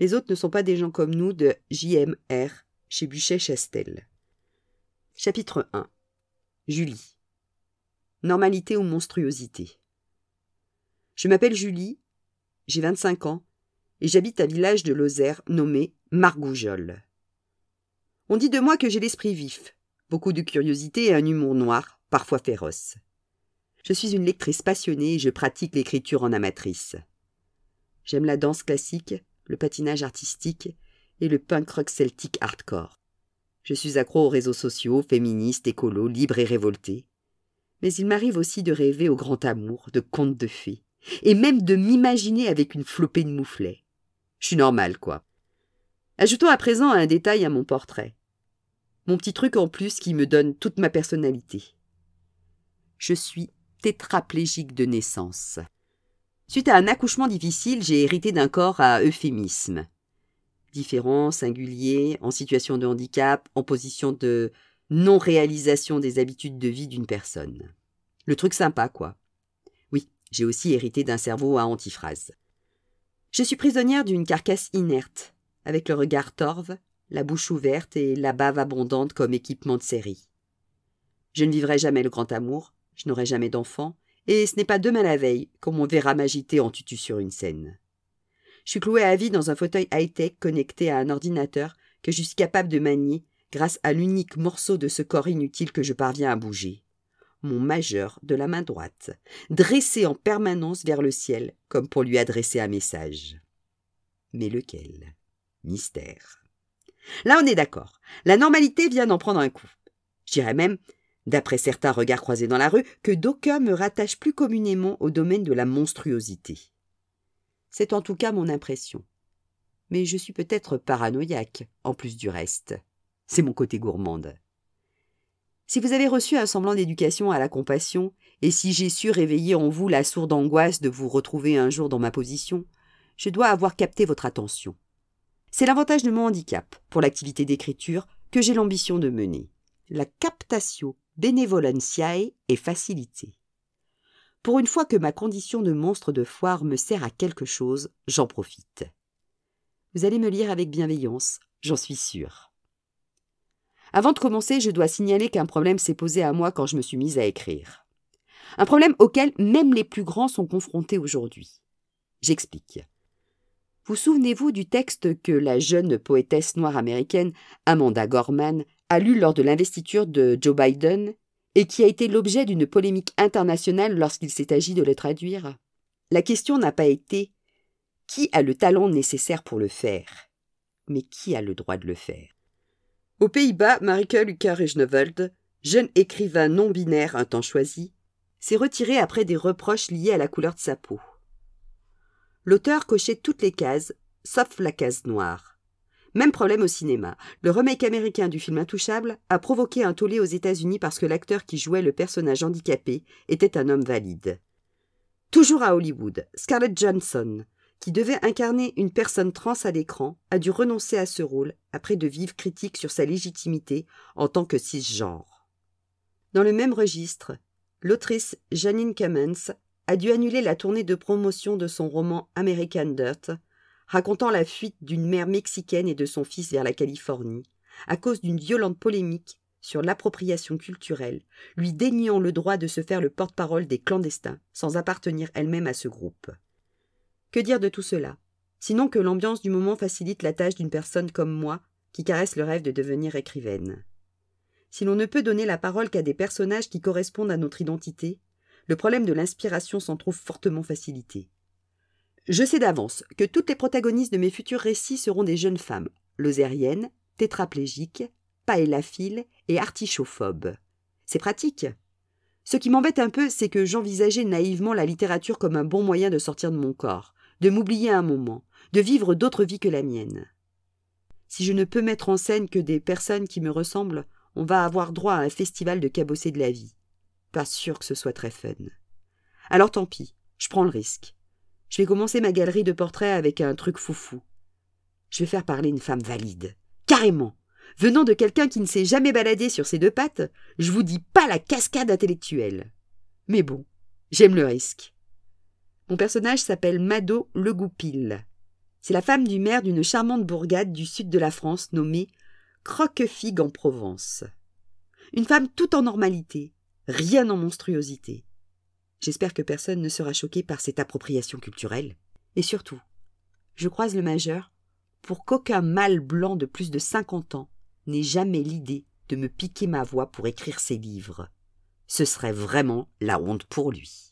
Les autres ne sont pas des gens comme nous de JMR chez Buchet-Chastel. Chapitre 1 Julie. Normalité ou monstruosité. Je m'appelle Julie, j'ai 25 ans, et j'habite un village de Lozère nommé Margoujol. On dit de moi que j'ai l'esprit vif, beaucoup de curiosité et un humour noir, parfois féroce. Je suis une lectrice passionnée et je pratique l'écriture en amatrice. J'aime la danse classique, le patinage artistique et le punk rock celtique hardcore. Je suis accro aux réseaux sociaux, féministes, écolo, libres et révoltés. Mais il m'arrive aussi de rêver au grand amour, de contes de fées, et même de m'imaginer avec une flopée de mouflets. Je suis normal, quoi. Ajoutons à présent un détail à mon portrait. Mon petit truc en plus qui me donne toute ma personnalité. Je suis tétraplégique de naissance. Suite à un accouchement difficile, j'ai hérité d'un corps à euphémisme. Différent, singulier, en situation de handicap, en position de non-réalisation des habitudes de vie d'une personne. Le truc sympa, quoi. Oui, j'ai aussi hérité d'un cerveau à antiphrase. Je suis prisonnière d'une carcasse inerte, avec le regard torve, la bouche ouverte et la bave abondante comme équipement de série. Je ne vivrai jamais le grand amour, je n'aurai jamais d'enfant, et ce n'est pas demain la veille, comme on verra m'agiter en tutu sur une scène. Je suis cloué à vie dans un fauteuil high-tech connecté à un ordinateur que je suis capable de manier grâce à l'unique morceau de ce corps inutile que je parviens à bouger. Mon majeur de la main droite, dressé en permanence vers le ciel, comme pour lui adresser un message. Mais lequel Mystère. Là, on est d'accord. La normalité vient d'en prendre un coup. Je même d'après certains regards croisés dans la rue, que d'aucuns me rattachent plus communément au domaine de la monstruosité. C'est en tout cas mon impression. Mais je suis peut-être paranoïaque, en plus du reste. C'est mon côté gourmande. Si vous avez reçu un semblant d'éducation à la compassion, et si j'ai su réveiller en vous la sourde angoisse de vous retrouver un jour dans ma position, je dois avoir capté votre attention. C'est l'avantage de mon handicap pour l'activité d'écriture que j'ai l'ambition de mener. La captatio benevolentiae et facilité. Pour une fois que ma condition de monstre de foire me sert à quelque chose, j'en profite. Vous allez me lire avec bienveillance, j'en suis sûre. Avant de commencer, je dois signaler qu'un problème s'est posé à moi quand je me suis mise à écrire. Un problème auquel même les plus grands sont confrontés aujourd'hui. J'explique. Vous souvenez-vous du texte que la jeune poétesse noire américaine Amanda Gorman a lu lors de l'investiture de Joe Biden et qui a été l'objet d'une polémique internationale lorsqu'il s'est agi de le traduire. La question n'a pas été qui a le talent nécessaire pour le faire, mais qui a le droit de le faire. Aux Pays-Bas, Marika, Lucas Regenewald, jeune écrivain non binaire un temps choisi, s'est retiré après des reproches liés à la couleur de sa peau. L'auteur cochait toutes les cases, sauf la case noire. Même problème au cinéma. Le remake américain du film Intouchable a provoqué un tollé aux États-Unis parce que l'acteur qui jouait le personnage handicapé était un homme valide. Toujours à Hollywood, Scarlett Johnson, qui devait incarner une personne trans à l'écran, a dû renoncer à ce rôle après de vives critiques sur sa légitimité en tant que cisgenre. Dans le même registre, l'autrice Janine Cummins a dû annuler la tournée de promotion de son roman American Dirt racontant la fuite d'une mère mexicaine et de son fils vers la Californie, à cause d'une violente polémique sur l'appropriation culturelle, lui déniant le droit de se faire le porte-parole des clandestins sans appartenir elle-même à ce groupe. Que dire de tout cela Sinon que l'ambiance du moment facilite la tâche d'une personne comme moi qui caresse le rêve de devenir écrivaine. Si l'on ne peut donner la parole qu'à des personnages qui correspondent à notre identité, le problème de l'inspiration s'en trouve fortement facilité. Je sais d'avance que toutes les protagonistes de mes futurs récits seront des jeunes femmes, losériennes, tétraplégiques, paélaphiles et artichophobes. C'est pratique. Ce qui m'embête un peu, c'est que j'envisageais naïvement la littérature comme un bon moyen de sortir de mon corps, de m'oublier un moment, de vivre d'autres vies que la mienne. Si je ne peux mettre en scène que des personnes qui me ressemblent, on va avoir droit à un festival de cabossés de la vie. Pas sûr que ce soit très fun. Alors tant pis, je prends le risque. Je vais commencer ma galerie de portraits avec un truc foufou. Je vais faire parler une femme valide. Carrément. Venant de quelqu'un qui ne s'est jamais baladé sur ses deux pattes, je vous dis pas la cascade intellectuelle. Mais bon, j'aime le risque. Mon personnage s'appelle Mado Le Goupil. C'est la femme du maire d'une charmante bourgade du sud de la France nommée Croquefigue en Provence. Une femme tout en normalité, rien en monstruosité. J'espère que personne ne sera choqué par cette appropriation culturelle. Et surtout, je croise le majeur pour qu'aucun mâle blanc de plus de cinquante ans n'ait jamais l'idée de me piquer ma voix pour écrire ses livres. Ce serait vraiment la honte pour lui.